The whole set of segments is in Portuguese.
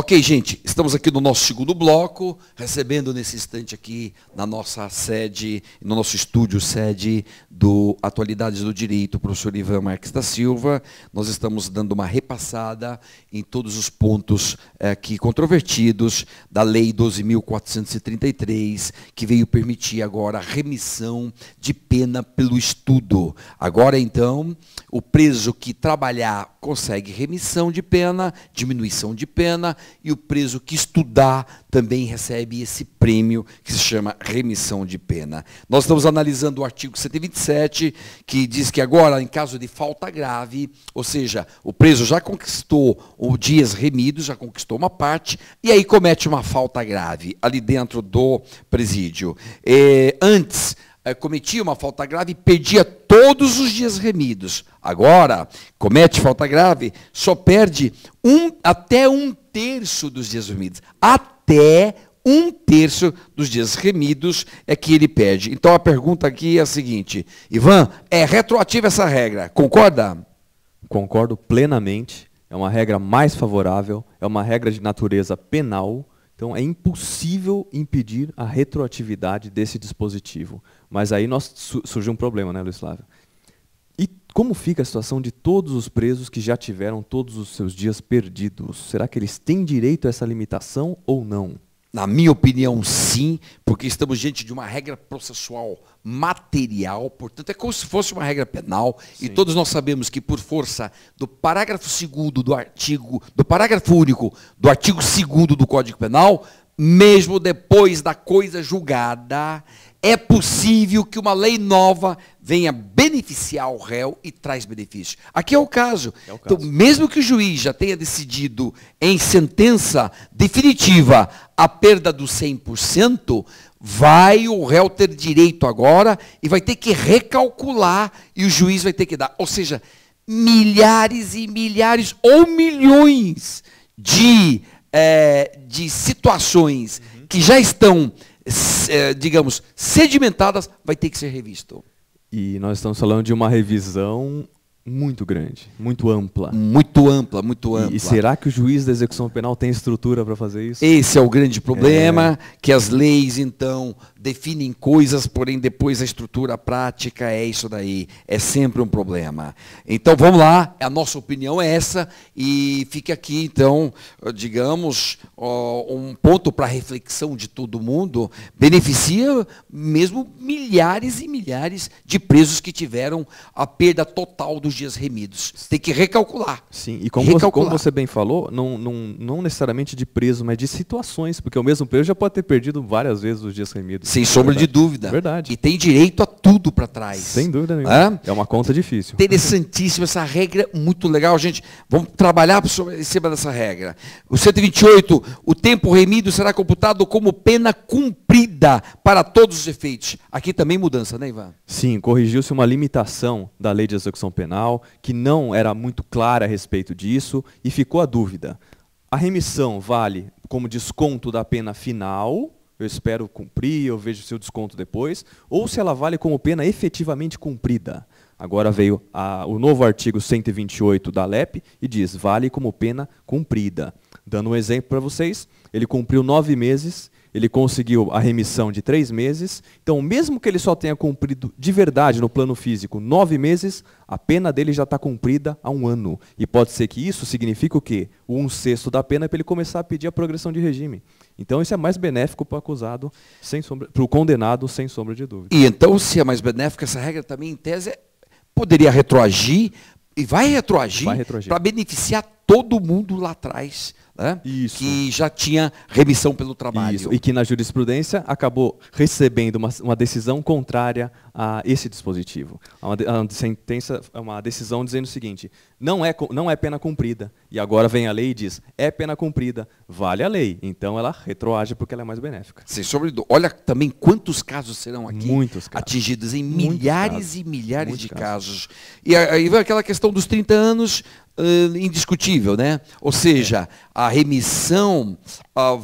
Ok, gente, estamos aqui no nosso segundo bloco, recebendo nesse instante aqui na nossa sede, no nosso estúdio sede do Atualidades do Direito, o professor Ivan Marques da Silva. Nós estamos dando uma repassada em todos os pontos eh, aqui controvertidos da Lei 12.433, que veio permitir agora a remissão de pena pelo estudo. Agora, então, o preso que trabalhar consegue remissão de pena, diminuição de pena, e o preso que estudar também recebe esse prêmio que se chama remissão de pena. Nós estamos analisando o artigo 127, que diz que agora, em caso de falta grave, ou seja, o preso já conquistou o dias remidos, já conquistou uma parte, e aí comete uma falta grave ali dentro do presídio. É, antes eh, cometia uma falta grave, e perdia todos os dias remidos. Agora, comete falta grave, só perde um, até um terço dos dias remidos. Até um terço dos dias remidos é que ele perde. Então a pergunta aqui é a seguinte: Ivan, é retroativa essa regra, concorda? Concordo plenamente. É uma regra mais favorável, é uma regra de natureza penal então, é impossível impedir a retroatividade desse dispositivo. Mas aí nós, su surge um problema, né, Luiz Flávio? E como fica a situação de todos os presos que já tiveram todos os seus dias perdidos? Será que eles têm direito a essa limitação ou não? Na minha opinião, sim, porque estamos diante de uma regra processual material, portanto, é como se fosse uma regra penal, sim. e todos nós sabemos que por força do parágrafo segundo do artigo, do parágrafo único do artigo segundo do Código Penal, mesmo depois da coisa julgada, é possível que uma lei nova venha beneficiar o réu e traz benefícios. Aqui é o caso. É o então, caso. Então, mesmo que o juiz já tenha decidido em sentença definitiva a perda do 100%, vai o réu ter direito agora e vai ter que recalcular e o juiz vai ter que dar. Ou seja, milhares e milhares ou milhões de, é, de situações uhum. que já estão eh, digamos, sedimentadas, vai ter que ser revisto. E nós estamos falando de uma revisão muito grande, muito ampla. Muito ampla, muito ampla. E, e será que o juiz da execução penal tem estrutura para fazer isso? Esse é o grande problema, é... que as leis então definem coisas, porém depois a estrutura prática é isso daí, é sempre um problema. Então vamos lá, a nossa opinião é essa e fica aqui então, digamos, um ponto para reflexão de todo mundo, beneficia mesmo milhares e milhares de presos que tiveram a perda total do dias remidos. Tem que recalcular. Sim, e como, Você, como você bem falou, não, não, não necessariamente de preso, mas de situações, porque o mesmo preso já pode ter perdido várias vezes os dias remidos. Sem sombra de dúvida. Verdade. E tem direito a tudo para trás. Sem dúvida nenhuma. É? é uma conta difícil. Interessantíssima essa regra, muito legal, gente. Vamos trabalhar sobre, em cima dessa regra. O 128, o tempo remido será computado como pena cumprida vida para todos os efeitos. Aqui também mudança, né, Ivan? Sim, corrigiu-se uma limitação da lei de execução penal, que não era muito clara a respeito disso, e ficou a dúvida. A remissão vale como desconto da pena final, eu espero cumprir, eu vejo seu desconto depois, ou se ela vale como pena efetivamente cumprida. Agora veio a, o novo artigo 128 da LEP e diz: vale como pena cumprida. Dando um exemplo para vocês, ele cumpriu nove meses ele conseguiu a remissão de três meses. Então, mesmo que ele só tenha cumprido de verdade no plano físico nove meses, a pena dele já está cumprida há um ano. E pode ser que isso signifique o quê? O um sexto da pena é para ele começar a pedir a progressão de regime. Então, isso é mais benéfico para o acusado, para o condenado, sem sombra de dúvida. E então, se é mais benéfico, essa regra também, em tese, poderia retroagir e vai retroagir, retroagir. para beneficiar todo mundo lá atrás né? que já tinha remissão pelo trabalho. Isso. E que na jurisprudência acabou recebendo uma, uma decisão contrária a esse dispositivo. Uma, de, uma sentença, uma decisão dizendo o seguinte: não é, não é pena cumprida. E agora vem a lei e diz: é pena cumprida, vale a lei. Então ela retroage porque ela é mais benéfica. Sim, sobre, olha também quantos casos serão aqui Muitos casos. atingidos em Muitos milhares casos. e milhares Muitos de casos. casos. E aí vai aquela questão dos 30 anos uh, indiscutível, né? Ou seja, é. a a remissão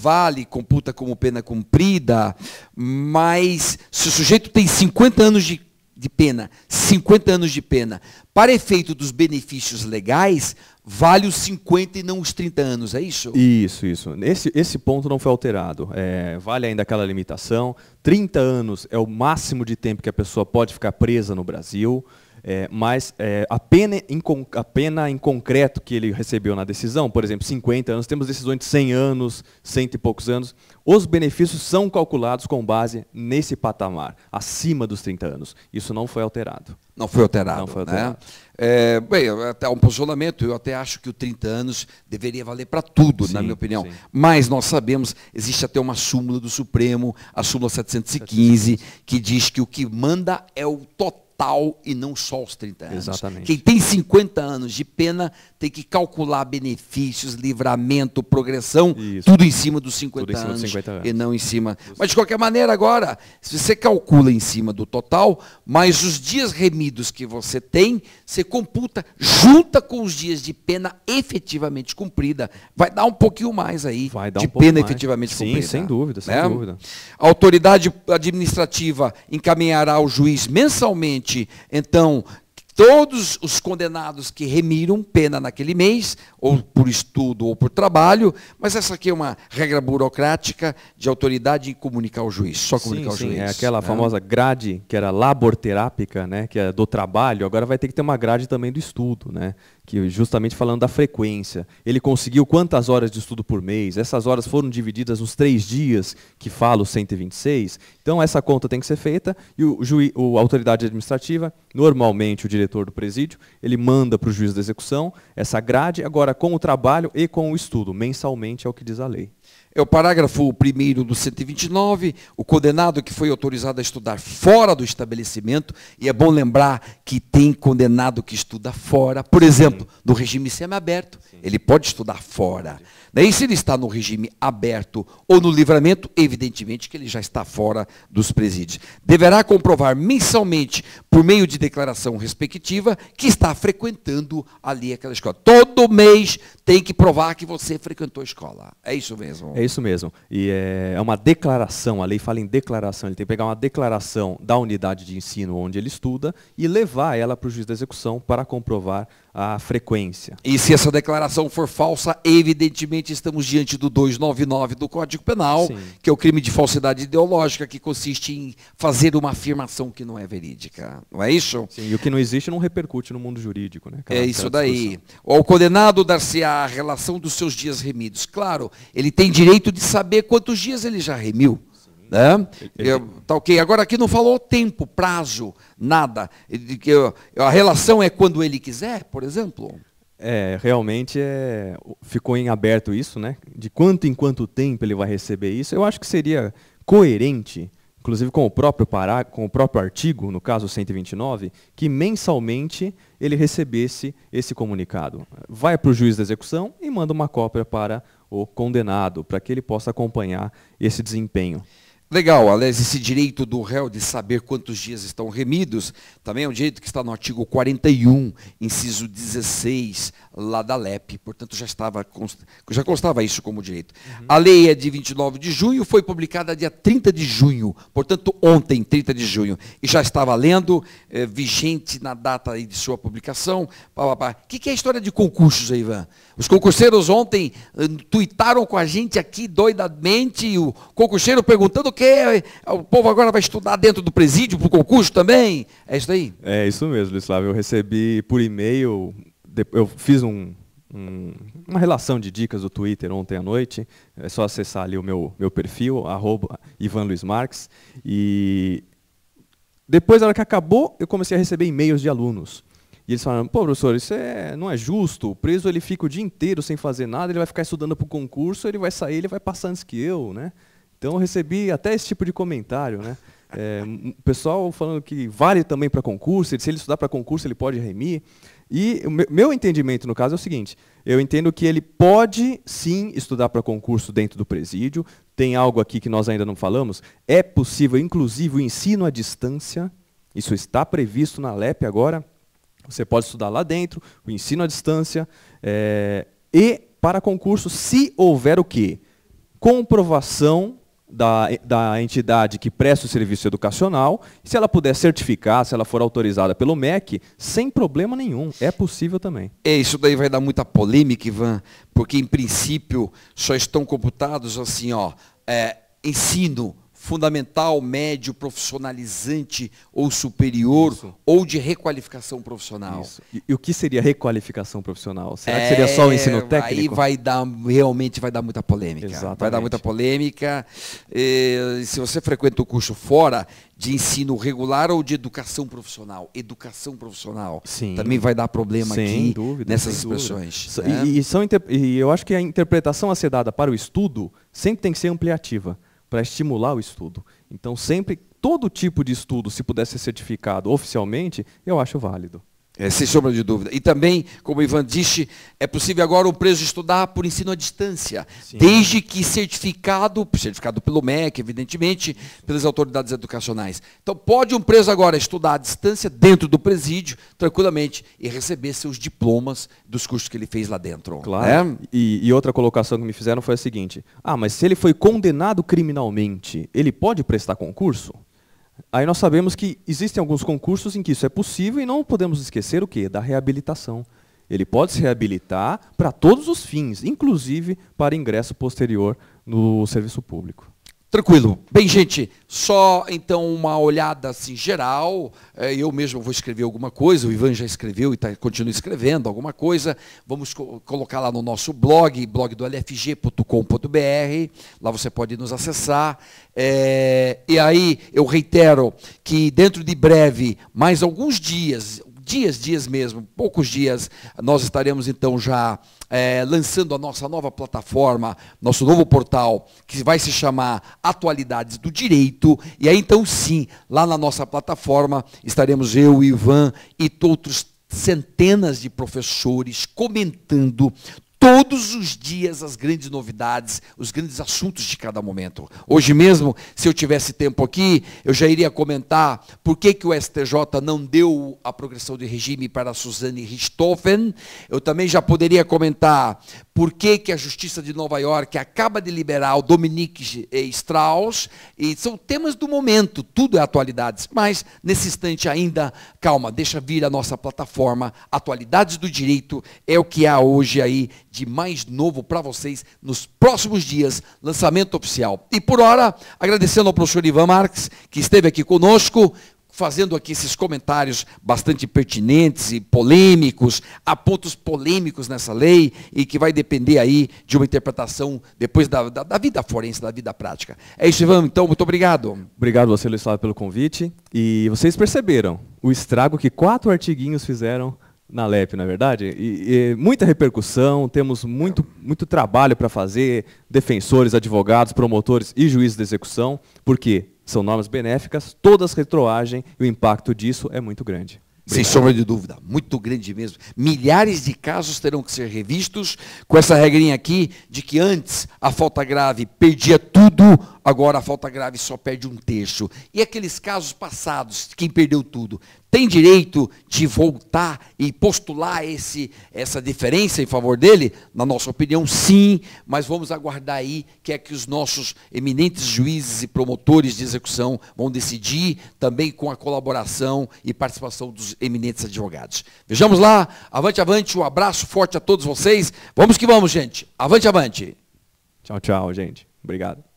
vale, computa como pena cumprida, mas se o sujeito tem 50 anos de, de pena, 50 anos de pena, para efeito dos benefícios legais, vale os 50 e não os 30 anos, é isso? Isso, isso. Esse, esse ponto não foi alterado. É, vale ainda aquela limitação. 30 anos é o máximo de tempo que a pessoa pode ficar presa no Brasil. É, mas é, a, pena em, a pena em concreto que ele recebeu na decisão, por exemplo, 50 anos, temos decisões de 100 anos, cento e poucos anos, os benefícios são calculados com base nesse patamar, acima dos 30 anos. Isso não foi alterado. Não foi alterado. Não foi né? alterado. Né? É, bem, é até um posicionamento, eu até acho que o 30 anos deveria valer para tudo, sim, na minha opinião. Sim. Mas nós sabemos, existe até uma súmula do Supremo, a súmula 715, 715, que diz que o que manda é o total total e não só os 30 anos. Exatamente. Quem tem 50 anos de pena tem que calcular benefícios, livramento, progressão, Isso. tudo em cima dos 50, cima anos, 50 anos, e não em cima. Mas de qualquer maneira, agora, se você calcula em cima do total, mais os dias remidos que você tem, você computa, junta com os dias de pena efetivamente cumprida. Vai dar um pouquinho mais aí de um pena efetivamente Sim, cumprida. sem dúvida, sem né? dúvida. A autoridade administrativa encaminhará ao juiz mensalmente então Todos os condenados que remiram pena naquele mês, ou por estudo ou por trabalho, mas essa aqui é uma regra burocrática de autoridade em comunicar ao juiz, só comunicar sim, ao sim, juiz. É aquela né? famosa grade que era laborterápica, né, que é do trabalho, agora vai ter que ter uma grade também do estudo, né, que justamente falando da frequência. Ele conseguiu quantas horas de estudo por mês, essas horas foram divididas nos três dias que fala o 126. Então essa conta tem que ser feita e o, juiz, o autoridade administrativa, normalmente o diretor diretor do presídio, ele manda para o juiz da execução essa grade, agora com o trabalho e com o estudo, mensalmente é o que diz a lei é o parágrafo 1 do 129, o condenado que foi autorizado a estudar fora do estabelecimento, e é bom lembrar que tem condenado que estuda fora, por exemplo, no regime semiaberto, Sim. ele pode estudar fora. Daí, se ele está no regime aberto ou no livramento, evidentemente que ele já está fora dos presídios. Deverá comprovar mensalmente, por meio de declaração respectiva, que está frequentando ali aquela escola. Todo mês tem que provar que você frequentou a escola. É isso mesmo. É isso mesmo. E é, é uma declaração, a lei fala em declaração. Ele tem que pegar uma declaração da unidade de ensino onde ele estuda e levar ela para o juiz da execução para comprovar a frequência. E se essa declaração for falsa, evidentemente estamos diante do 299 do Código Penal, Sim. que é o crime de falsidade ideológica, que consiste em fazer uma afirmação que não é verídica. Não é isso? Sim, e o que não existe não repercute no mundo jurídico. Né? é isso daí. O condenado dar-se-á a relação dos seus dias remidos. Claro, ele tem direito de saber quantos dias ele já remiu. Né? Eu, tá ok. Agora aqui não falou tempo, prazo, nada. a relação é quando ele quiser, por exemplo. É, realmente é, ficou em aberto isso, né? De quanto em quanto tempo ele vai receber isso, eu acho que seria coerente, inclusive com o próprio pará, com o próprio artigo, no caso 129, que mensalmente ele recebesse esse comunicado. Vai para o juiz da execução e manda uma cópia para o condenado, para que ele possa acompanhar esse desempenho. Legal, aliás, esse direito do réu de saber quantos dias estão remidos, também é um direito que está no artigo 41, inciso 16, lá da LEP, portanto já estava já constava isso como direito. Uhum. A lei é de 29 de junho, foi publicada dia 30 de junho, portanto ontem, 30 de junho, e já estava lendo, é, vigente na data de sua publicação. O que, que é a história de concursos, Ivan? Os concurseiros ontem uh, tuitaram com a gente aqui doidamente, o concurseiro perguntando o que é, eh, o povo agora vai estudar dentro do presídio para o concurso também? É isso aí? É isso mesmo, Luiz Flávio. Eu recebi por e-mail eu fiz um, um, uma relação de dicas do Twitter ontem à noite. É só acessar ali o meu, meu perfil, arroba Ivan Luiz Marques. E depois, na hora que acabou, eu comecei a receber e-mails de alunos. E eles falaram, pô, professor, isso é, não é justo. O preso ele fica o dia inteiro sem fazer nada, ele vai ficar estudando para o concurso, ele vai sair, ele vai passar antes que eu, né? Então eu recebi até esse tipo de comentário, né? É, o pessoal falando que vale também para concurso, se ele estudar para concurso ele pode remir. E o meu entendimento, no caso, é o seguinte: eu entendo que ele pode sim estudar para concurso dentro do presídio. Tem algo aqui que nós ainda não falamos. É possível, inclusive, o ensino à distância. Isso está previsto na LEP agora. Você pode estudar lá dentro, o ensino à distância. É, e para concurso, se houver o quê? Comprovação da, da entidade que presta o serviço educacional, se ela puder certificar, se ela for autorizada pelo MEC, sem problema nenhum, é possível também. É, isso daí vai dar muita polêmica, Ivan, porque em princípio só estão computados assim, ó, é, ensino fundamental, médio, profissionalizante ou superior, Isso. ou de requalificação profissional. Isso. E, e, o que seria requalificação profissional? Será é, que seria só o é, ensino técnico? Aí vai dar, realmente vai dar muita polêmica. Exatamente. Vai dar muita polêmica. E, se você frequenta o curso fora de ensino regular ou de educação profissional, educação profissional, Sim. também vai dar problema sem aqui dúvida, nessas expressões. Né? E, e, são, e eu acho que a interpretação a ser dada para o estudo sempre tem que ser ampliativa para estimular o estudo. Então, sempre, todo tipo de estudo, se puder ser certificado oficialmente, eu acho válido. É, sem sombra de dúvida. E também, como o Ivan disse, é possível agora o preso estudar por ensino à distância, Sim. desde que certificado, certificado pelo MEC, evidentemente, pelas autoridades educacionais. Então, pode um preso agora estudar à distância, dentro do presídio, tranquilamente, e receber seus diplomas dos cursos que ele fez lá dentro. Né? Claro. Né? E, e outra colocação que me fizeram foi a seguinte: ah, mas se ele foi condenado criminalmente, ele pode prestar concurso? Aí nós sabemos que existem alguns concursos em que isso é possível e não podemos esquecer o quê? Da reabilitação. Ele pode se reabilitar para todos os fins, inclusive para ingresso posterior no serviço público. Tranquilo. Bem, gente, só então uma olhada assim geral. É, eu mesmo vou escrever alguma coisa, o Ivan já escreveu e tá, continua escrevendo alguma coisa. Vamos co colocar lá no nosso blog, blog do lfg.com.br. Lá você pode nos acessar. É, e aí eu reitero que dentro de breve, mais alguns dias, dias, dias mesmo, poucos dias, nós estaremos então já é, lançando a nossa nova plataforma, nosso novo portal, que vai se chamar Atualidades do Direito. E aí então sim, lá na nossa plataforma estaremos eu, Ivan e outros centenas de professores comentando todos os dias as grandes novidades, os grandes assuntos de cada momento. Hoje mesmo, se eu tivesse tempo aqui, eu já iria comentar por que, que o STJ não deu a progressão de regime para a Suzane Richthofen. Eu também já poderia comentar por que, que a Justiça de Nova York acaba de liberar o Dominique eh, Strauss. E são temas do momento, tudo é atualidades. Mas, nesse instante ainda, calma, deixa vir a nossa plataforma. Atualidades do Direito é o que há hoje aí de mais novo para vocês nos próximos dias, lançamento oficial. E por hora, agradecendo ao professor Ivan Marques, que esteve aqui conosco, fazendo aqui esses comentários bastante pertinentes e polêmicos, há pontos polêmicos nessa lei e que vai depender aí de uma interpretação depois da, da, da vida forense, da vida prática. É isso, Ivan, então, muito obrigado. Obrigado você, Luiz Flávio, pelo convite. E vocês perceberam o estrago que quatro artiguinhos fizeram na LEP, na é verdade? E, e, muita repercussão, temos muito, muito trabalho para fazer, defensores, advogados, promotores e juízes de execução, porque são normas benéficas, todas retroagem e o impacto disso é muito grande. Obrigado. Sem sombra de dúvida, muito grande mesmo. Milhares de casos terão que ser revistos com essa regrinha aqui de que antes a falta grave perdia tudo, Agora a falta grave só perde um terço. E aqueles casos passados, quem perdeu tudo, tem direito de voltar e postular esse, essa diferença em favor dele? Na nossa opinião, sim, mas vamos aguardar aí que é que os nossos eminentes juízes e promotores de execução vão decidir, também com a colaboração e participação dos eminentes advogados. Vejamos lá, avante, avante, um abraço forte a todos vocês. Vamos que vamos, gente. Avante, avante. Tchau, tchau, gente. Obrigado.